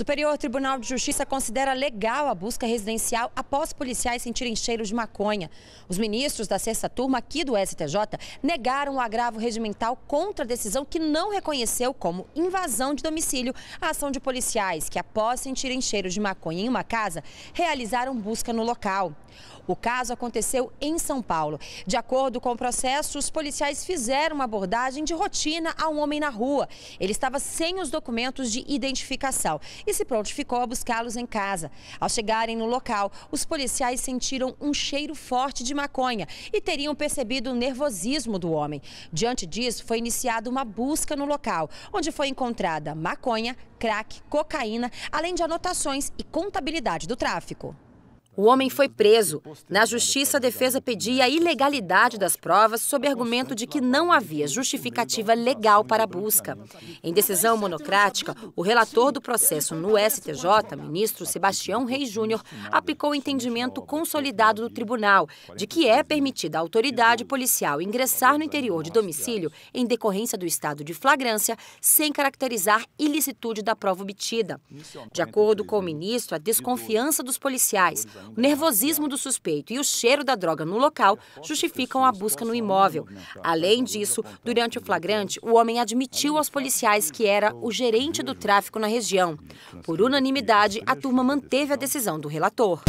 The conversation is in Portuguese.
Superior Tribunal de Justiça considera legal a busca residencial após policiais sentirem cheiro de maconha. Os ministros da sexta turma aqui do STJ negaram o agravo regimental contra a decisão que não reconheceu como invasão de domicílio a ação de policiais que, após sentirem cheiro de maconha em uma casa, realizaram busca no local. O caso aconteceu em São Paulo. De acordo com o processo, os policiais fizeram uma abordagem de rotina a um homem na rua. Ele estava sem os documentos de identificação e se prontificou a buscá-los em casa. Ao chegarem no local, os policiais sentiram um cheiro forte de maconha e teriam percebido o nervosismo do homem. Diante disso, foi iniciada uma busca no local, onde foi encontrada maconha, crack, cocaína, além de anotações e contabilidade do tráfico. O homem foi preso. Na justiça, a defesa pedia a ilegalidade das provas sob argumento de que não havia justificativa legal para a busca. Em decisão monocrática, o relator do processo no STJ, ministro Sebastião Reis Júnior, aplicou o entendimento consolidado do tribunal de que é permitida à autoridade policial ingressar no interior de domicílio em decorrência do estado de flagrância sem caracterizar ilicitude da prova obtida. De acordo com o ministro, a desconfiança dos policiais o nervosismo do suspeito e o cheiro da droga no local justificam a busca no imóvel. Além disso, durante o flagrante, o homem admitiu aos policiais que era o gerente do tráfico na região. Por unanimidade, a turma manteve a decisão do relator.